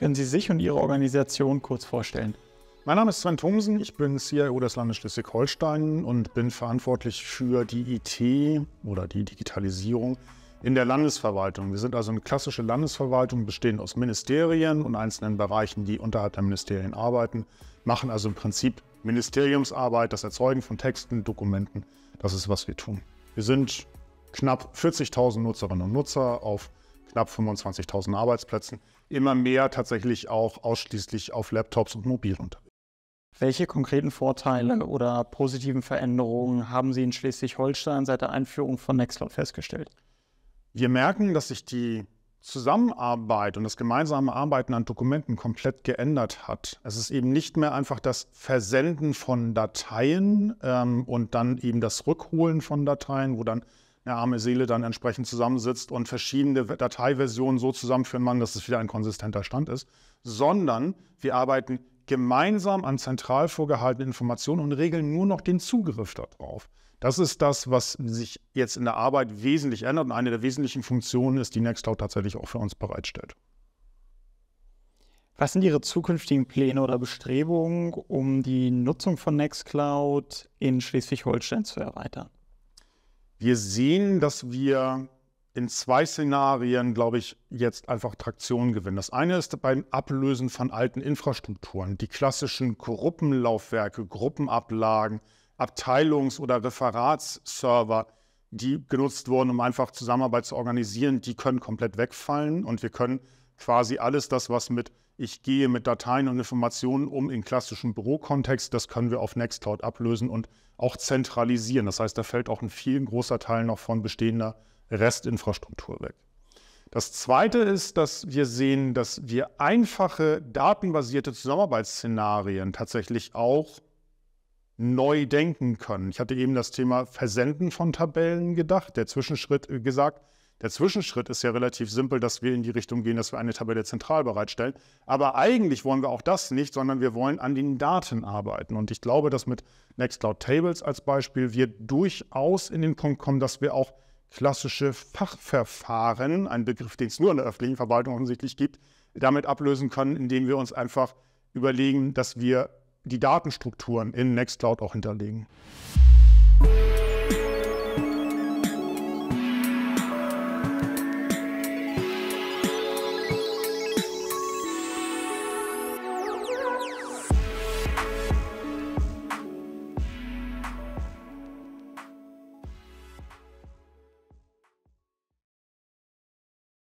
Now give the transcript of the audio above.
Können Sie sich und Ihre Organisation kurz vorstellen? Mein Name ist Sven Thomsen, ich bin CIO des Landes Schleswig-Holstein und bin verantwortlich für die IT oder die Digitalisierung in der Landesverwaltung. Wir sind also eine klassische Landesverwaltung, bestehend aus Ministerien und einzelnen Bereichen, die unterhalb der Ministerien arbeiten, machen also im Prinzip Ministeriumsarbeit, das Erzeugen von Texten, Dokumenten, das ist, was wir tun. Wir sind knapp 40.000 Nutzerinnen und Nutzer auf knapp 25.000 Arbeitsplätzen, immer mehr tatsächlich auch ausschließlich auf Laptops und mobil unterwegs. Welche konkreten Vorteile oder positiven Veränderungen haben Sie in Schleswig-Holstein seit der Einführung von Nextcloud festgestellt? Wir merken, dass sich die Zusammenarbeit und das gemeinsame Arbeiten an Dokumenten komplett geändert hat. Es ist eben nicht mehr einfach das Versenden von Dateien ähm, und dann eben das Rückholen von Dateien, wo dann eine arme Seele dann entsprechend zusammensitzt und verschiedene Dateiversionen so zusammenführen kann, dass es wieder ein konsistenter Stand ist, sondern wir arbeiten gemeinsam an zentral vorgehaltenen Informationen und regeln nur noch den Zugriff darauf. Das ist das, was sich jetzt in der Arbeit wesentlich ändert und eine der wesentlichen Funktionen ist, die Nextcloud tatsächlich auch für uns bereitstellt. Was sind Ihre zukünftigen Pläne oder Bestrebungen, um die Nutzung von Nextcloud in Schleswig-Holstein zu erweitern? Wir sehen, dass wir in zwei Szenarien, glaube ich, jetzt einfach Traktion gewinnen. Das eine ist beim Ablösen von alten Infrastrukturen, die klassischen Gruppenlaufwerke, Gruppenablagen, Abteilungs- oder Referatsserver, die genutzt wurden, um einfach Zusammenarbeit zu organisieren, die können komplett wegfallen und wir können quasi alles das, was mit ich gehe mit Dateien und Informationen um in klassischen Bürokontext, das können wir auf Nextcloud ablösen und auch zentralisieren. Das heißt, da fällt auch ein viel großer Teil noch von bestehender Restinfrastruktur weg. Das Zweite ist, dass wir sehen, dass wir einfache datenbasierte Zusammenarbeitsszenarien tatsächlich auch neu denken können. Ich hatte eben das Thema Versenden von Tabellen gedacht, der Zwischenschritt äh, gesagt, der Zwischenschritt ist ja relativ simpel, dass wir in die Richtung gehen, dass wir eine Tabelle zentral bereitstellen. Aber eigentlich wollen wir auch das nicht, sondern wir wollen an den Daten arbeiten. Und ich glaube, dass mit Nextcloud Tables als Beispiel wir durchaus in den Punkt kommen, dass wir auch klassische Fachverfahren, ein Begriff, den es nur in der öffentlichen Verwaltung offensichtlich gibt, damit ablösen können, indem wir uns einfach überlegen, dass wir die Datenstrukturen in Nextcloud auch hinterlegen.